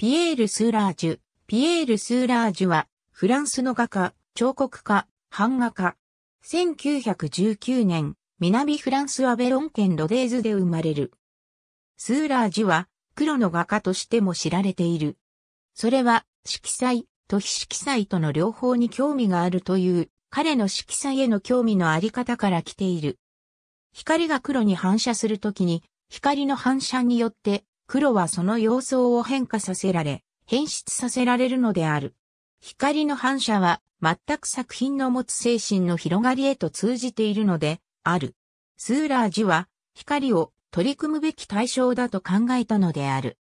ピエール・スーラージュ。ピエール・スーラージュは、フランスの画家、彫刻家、版画家。1919年、南フランスアベロン県ロデーズで生まれる。スーラージュは、黒の画家としても知られている。それは、色彩、と非色彩との両方に興味があるという、彼の色彩への興味のあり方から来ている。光が黒に反射するときに、光の反射によって黒はその様相を変化させられ、変質させられるのである。光の反射は全く作品の持つ精神の広がりへと通じているので、ある。スーラージは光を取り組むべき対象だと考えたのである。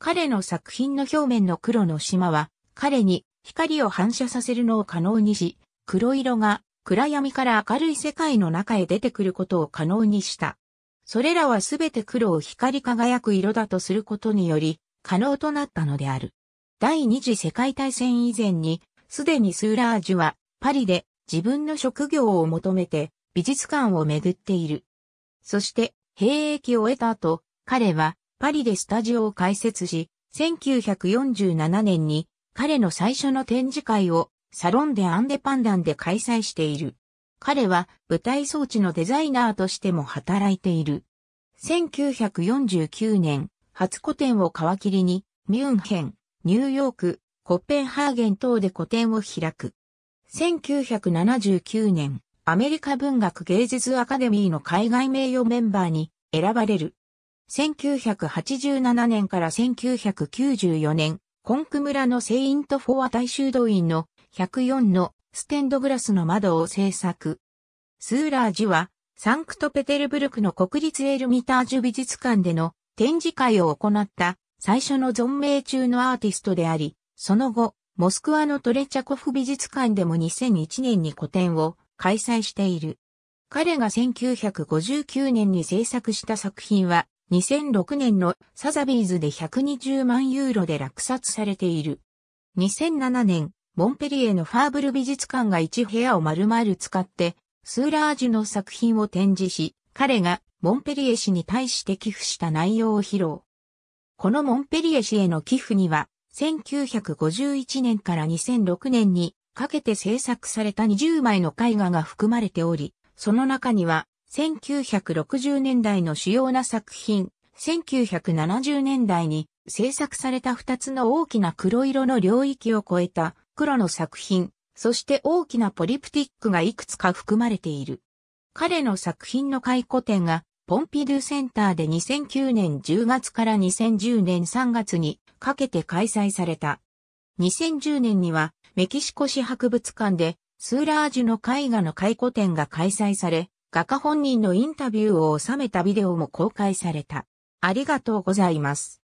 彼の作品の表面の黒の島は彼に光を反射させるのを可能にし、黒色が暗闇から明るい世界の中へ出てくることを可能にした。それらはすべて黒を光り輝く色だとすることにより、可能となったのである。第二次世界大戦以前に、すでにスーラージュは、パリで自分の職業を求めて、美術館を巡っている。そして、兵役を得た後、彼は、パリでスタジオを開設し、1947年に、彼の最初の展示会を、サロンでアンデパンダンで開催している。彼は舞台装置のデザイナーとしても働いている。1949年、初個展を皮切りに、ミュンヘン、ニューヨーク、コッペンハーゲン等で個展を開く。1979年、アメリカ文学芸術アカデミーの海外名誉メンバーに選ばれる。1987年から1994年、コンク村のセイント・フォア大修道院の104のステンドグラスの窓を制作。スーラージは、サンクトペテルブルクの国立エルミタージュ美術館での展示会を行った最初の存命中のアーティストであり、その後、モスクワのトレチャコフ美術館でも2001年に個展を開催している。彼が1959年に制作した作品は、2006年のサザビーズで120万ユーロで落札されている。2007年、モンペリエのファーブル美術館が1部屋を丸々使って、スーラージュの作品を展示し、彼がモンペリエ氏に対して寄付した内容を披露。このモンペリエ氏への寄付には、1951年から2006年にかけて制作された20枚の絵画が含まれており、その中には、1960年代の主要な作品、1970年代に制作された2つの大きな黒色の領域を超えた黒の作品、そして大きなポリプティックがいくつか含まれている。彼の作品の回顧展が、ポンピドゥセンターで2009年10月から2010年3月にかけて開催された。2010年にはメキシコ市博物館でスーラージュの絵画の回顧展が開催され、画家本人のインタビューを収めたビデオも公開された。ありがとうございます。